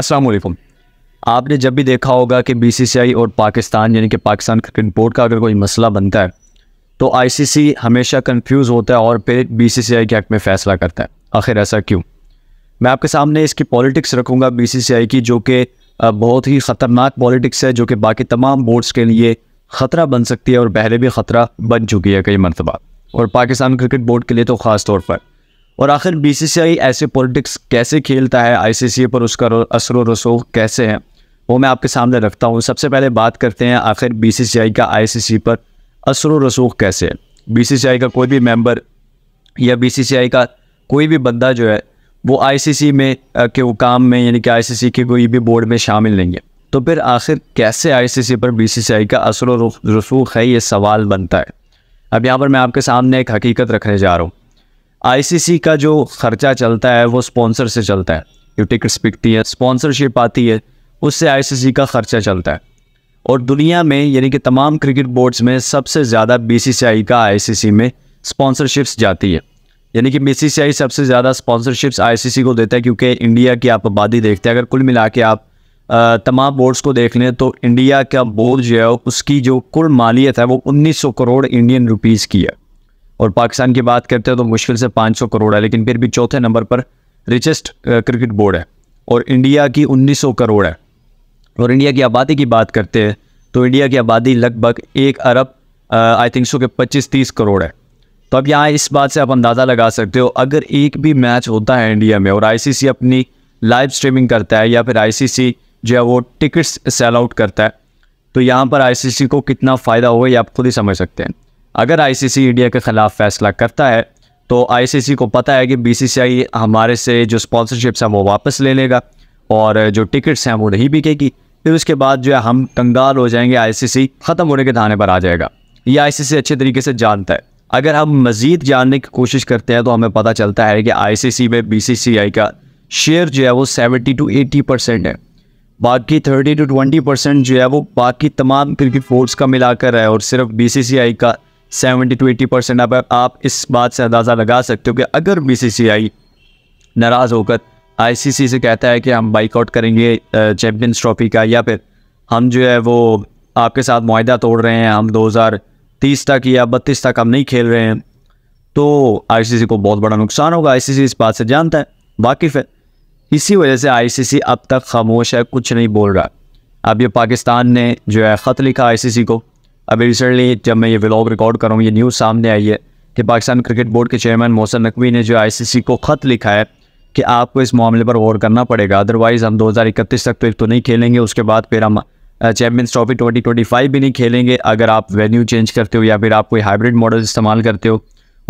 असलम आपने जब भी देखा होगा कि बीसीसीआई और पाकिस्तान यानी कि पाकिस्तान क्रिकेट बोर्ड का अगर कोई मसला बनता है तो आईसीसी हमेशा कंफ्यूज होता है और फिर बीसीसीआई के हक में फैसला करता है आखिर ऐसा क्यों मैं आपके सामने इसकी पॉलिटिक्स रखूँगा बी की जो कि बहुत ही ख़तरनाक पॉलिटिक्स है जो कि बाकी तमाम बोर्ड्स के लिए ख़तरा बन सकती है और पहले भी ख़तरा बन चुकी है कई मरतबा और पाकिस्तान क्रिकेट बोर्ड के लिए तो ख़ास तौर पर और आखिर बीसीसीआई ऐसे पॉलिटिक्स कैसे खेलता है आईसीसी पर उसका असर व रसूख कैसे है वो मैं आपके सामने रखता हूँ सबसे पहले बात करते हैं आखिर बीसीसीआई का आईसीसी पर असर व रसूख कैसे है बीसीसीआई का कोई भी मेंबर या बीसीसीआई का कोई भी बंदा जो है वो आईसीसी में के काम में यानी कि आई के कोई भी बोर्ड में शामिल नहीं है तो फिर आखिर कैसे आई पर बी का असर व रसूख है ये सवाल बनता है अब यहाँ पर मैं आपके सामने एक हकीकत रखने जा रहा हूँ आईसीसी का जो खर्चा चलता है वो स्पॉन्सर से चलता है जो टिकट्स बिकती है स्पॉन्सरशिप आती है उससे आईसीसी का खर्चा चलता है और दुनिया में यानी कि तमाम क्रिकेट बोर्ड्स में सबसे ज़्यादा बीसीसीआई का आईसीसी में स्पॉन्सरशिप्स जाती है यानी कि बीसीसीआई सबसे ज़्यादा स्पॉन्सरशिप्स आईसीसी को देता है क्योंकि इंडिया की आप आबादी देखते हैं अगर कुल मिला के आप तमाम बोर्ड्स को देख लें तो इंडिया का बोर्ड जो है उसकी जो कुल मालियत है वो उन्नीस करोड़ इंडियन रुपीज़ की है और पाकिस्तान की बात करते हैं तो मुश्किल से 500 करोड़ है लेकिन फिर भी चौथे नंबर पर रिचेस्ट क्रिकेट बोर्ड है और इंडिया की 1900 करोड़ है और इंडिया की आबादी की बात करते हैं तो इंडिया की आबादी लगभग एक अरब आई थिंक सो के पच्चीस तीस करोड़ है तो अब यहाँ इस बात से आप अंदाज़ा लगा सकते हो अगर एक भी मैच होता है इंडिया में और आईसीसी अपनी लाइव स्ट्रीमिंग करता है या फिर आईसीसी जो है वो टिकट्स सेल आउट करता है तो यहाँ पर आईसीसी को कितना फ़ायदा होगा ये आप खुद ही समझ सकते हैं अगर आईसीसी इंडिया के ख़िलाफ़ फैसला करता है तो आईसीसी को पता है कि बीसीसीआई हमारे से जो स्पॉन्सरशिप्स हैं वो वापस ले लेगा और जो टिकट्स हैं वो नहीं बिकेगी फिर उसके बाद जो है हम कंगाल हो जाएंगे आईसीसी ख़त्म होने के दाने पर आ जाएगा ये आईसीसी अच्छे तरीके से जानता है अगर हम मज़ीद जानने की कोशिश करते हैं तो हमें पता चलता है कि आई में बी का शेयर जो है वो सेवेंटी टू एटी परसेंट है बाकी थर्टी टू ट्वेंटी परसेंट जो है वो बाकी तमाम क्रिकेट बोर्ड्स का मिलाकर है और सिर्फ बीसीसीआई का सेवेंटी टू एटी परसेंट अब आप इस बात से अंदाज़ा लगा सकते हो कि अगर बीसीसीआई नाराज़ होकर आईसीसी से कहता है कि हम बाइकआउट करेंगे चैम्पियंस ट्रॉफी का या फिर हम जो है वो आपके साथ माहा तोड़ रहे हैं हम 2030 तक या बत्तीस तक हम नहीं खेल रहे हैं तो आईसीसी को बहुत बड़ा नुकसान होगा आईसीसी इस बात से जानता है वाकिफ है इसी वजह से सी अब तक खामोश है कुछ नहीं बोल रहा अब ये पाकिस्तान ने जो है ख़त लिखा सी को अभी रिसेंटली जब मैं ये व्लॉग रिकॉर्ड कर रहा हूँ ये न्यूज़ सामने आई है कि पाकिस्तान क्रिकेट बोर्ड के चेयरमैन मोहसन नकवी ने जो आईसीसी को ख़त लिखा है कि आपको इस मामले पर गौर करना पड़ेगा अदरवाइज़ हम 2031 तक तो एक तो नहीं खेलेंगे उसके बाद फिर हम चैम्पियंस ट्रॉफी 2025 भी नहीं खेलेंगे अगर आप वेन्यू चेंज करते हो या फिर आप कोई हाइब्रिड मॉडल इस्तेमाल करते हो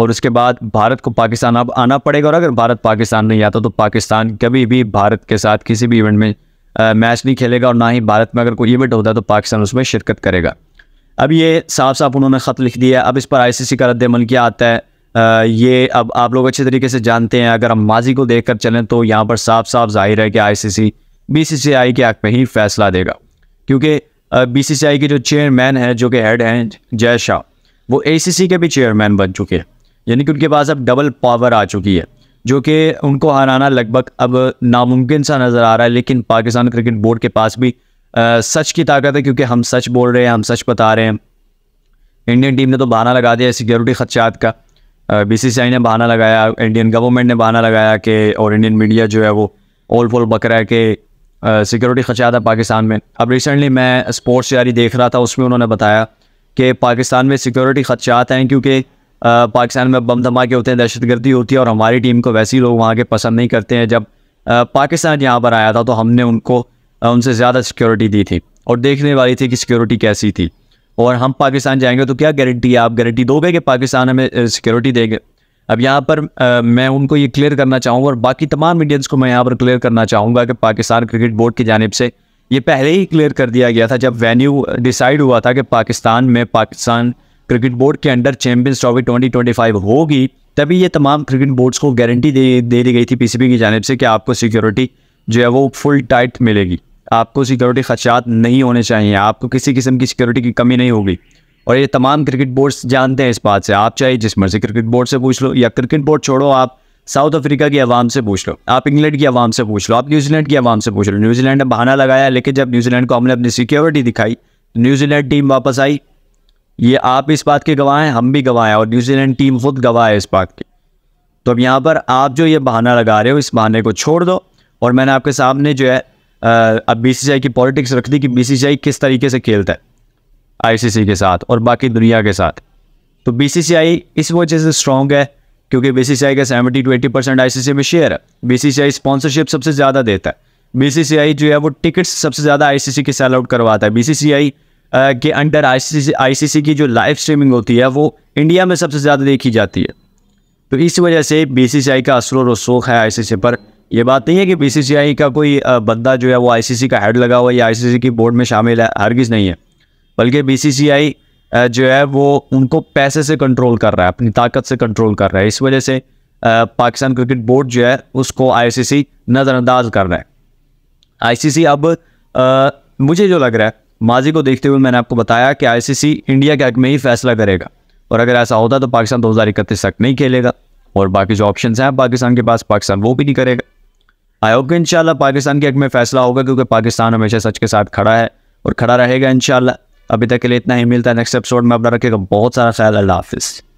और उसके बाद भारत को पाकिस्तान अब आना पड़ेगा और अगर भारत पाकिस्तान नहीं आता तो पाकिस्तान कभी भी भारत के साथ किसी भी इवेंट में मैच नहीं खेलेगा और ना ही भारत में अगर कोई इवेंट होता है तो पाकिस्तान उसमें शिरकत करेगा अब ये साफ साफ उन्होंने ख़त लिख दिया अब इस पर आईसीसी का रद्दमल क्या आता है आ, ये अब आप लोग अच्छे तरीके से जानते हैं अगर हम माजी को देख कर चलें तो यहाँ पर साफ साफ जाहिर है कि सी बीसीसीआई के हक में ही फैसला देगा क्योंकि बीसीसीआई के जो चेयरमैन हैं जो कि हेड हैं जय शाह वो एसीसी के भी चेयरमैन बन चुके हैं यानी कि उनके पास अब डबल पावर आ चुकी है जो कि उनको हराना लगभग अब नामुमकिन सा नज़र आ रहा है लेकिन पाकिस्तान क्रिकेट बोर्ड के पास भी सच की ताकत है क्योंकि हम सच बोल रहे हैं हम सच बता रहे हैं इंडियन टीम ने तो बहाना लगा दिया सिक्योरिटी खदशात का बीसीसीआई ने बहाना लगाया इंडियन गवर्नमेंट ने बहाना लगाया कि और इंडियन मीडिया जो है वो ओल फोल बकर है कि सिक्योरिटी खदशात है पाकिस्तान में अब रिसेंटली मैं स्पोर्ट्स जारी देख रहा था उसमें उन्होंने बताया कि पाकिस्तान में सिक्योरिटी खदशात हैं क्योंकि पाकिस्तान में बम धमाके होते हैं दहशत गर्दी होती है और हमारी टीम को वैसे ही लोग वहाँ के पसंद नहीं करते हैं जब पाकिस्तान यहाँ पर आया था तो हमने उनको उनसे ज़्यादा सिक्योरिटी दी थी और देखने वाली थी कि सिक्योरिटी कैसी थी और हम पाकिस्तान जाएंगे तो क्या गारंटी है आप गारंटी दोगे कि पाकिस्तान हमें सिक्योरिटी देंगे अब यहाँ पर आ, मैं उनको ये क्लियर करना चाहूँगा और बाकी तमाम इंडियंस को मैं यहाँ पर क्लियर करना चाहूँगा कि पाकिस्तान क्रिकेट बोर्ड की जानब से ये पहले ही क्लियर कर दिया गया था जब वेन्यू डिसाइड हुआ था कि पाकिस्तान में पाकिस्तान क्रिकेट बोर्ड के अंडर चैम्पियंस ट्रॉफी ट्वेंटी होगी तभी ये तमाम क्रिकेट बोर्ड्स को गारंटी दे दे दी गई थी पी की जानब से कि आपको सिक्योरिटी जो है वो फुल टाइट मिलेगी आपको सिक्योरिटी खदशात नहीं होने चाहिए आपको किसी किस्म की सिक्योरिटी की कमी नहीं होगी और ये तमाम क्रिकेट बोर्ड्स जानते हैं इस बात से आप चाहे जिस मर्जी क्रिकेट बोर्ड से पूछ लो या क्रिकेट बोर्ड छोड़ो आप साउथ अफ्रीका की आवाम से पूछ लो आप इंग्लैंड की आवाम से पूछ लो आप न्यूजीलैंड की आवाम से पूछ लो न्यूजीलैंड ने बहाना लगाया लेकिन जब न्यूजीलैंड को हमने अपनी सिक्योरिटी दिखाई न्यूजीलैंड तो टीम वापस आई ये आप इस बात के गवाह हैं हम भी गवाह हैं और न्यूजीलैंड टीम खुद गवाह है इस बात की तो अब यहाँ पर आप जो ये बहाना लगा रहे हो इस बहाने को छोड़ दो और मैंने आपके सामने जो है अब बीसीसीआई की पॉलिटिक्स रख दी कि बीसीसीआई किस तरीके से खेलता है आईसीसी के साथ और बाकी दुनिया के साथ तो बीसीसीआई इस वजह से स्ट्रॉन्ग है क्योंकि बीसीसीआई का सेवेंटी ट्वेंटी परसेंट आई में शेयर है बीसीसीआई स्पॉन्सरशिप सबसे ज़्यादा देता है बीसीसीआई जो है वो टिकट्स सबसे ज़्यादा आईसीसी के सेल आउट करवाता है बीसीसीआई के अंडर आईसीसी आईसीसी की जो लाइव स्ट्रीमिंग होती है वो इंडिया में सबसे ज़्यादा देखी जाती है तो इस वजह से बीसीसीआई का असर व शोक है आईसीसी पर ये बात नहीं है कि बीसीसीआई का कोई बंदा जो है वो आईसीसी का हेड लगा हुआ है या आईसीसी की बोर्ड में शामिल है हरगिज़ नहीं है बल्कि बीसीसीआई जो है वो उनको पैसे से कंट्रोल कर रहा है अपनी ताकत से कंट्रोल कर रहा है इस वजह से पाकिस्तान क्रिकेट बोर्ड जो है उसको आईसीसी नज़रअंदाज कर रहा है आईसीसी अब आ, मुझे जो लग रहा है माजी को देखते हुए मैंने आपको बताया कि आईसीसी इंडिया के हक में ही फैसला करेगा और अगर ऐसा होता तो पाकिस्तान दो हज़ार इकतीस तक नहीं खेलेगा और बाकी जो ऑप्शन हैं पाकिस्तान के पास पाकिस्तान वो भी नहीं करेगा आई होप इन पाकिस्तान के हक में फैसला होगा क्योंकि पाकिस्तान हमेशा सच के साथ खड़ा है और खड़ा रहेगा इन अभी तक के लिए इतना ही मिलता है नेक्स्ट एपिसोड में अपना रखेगा बहुत सारा ख्याल अल्लाह हाफिज़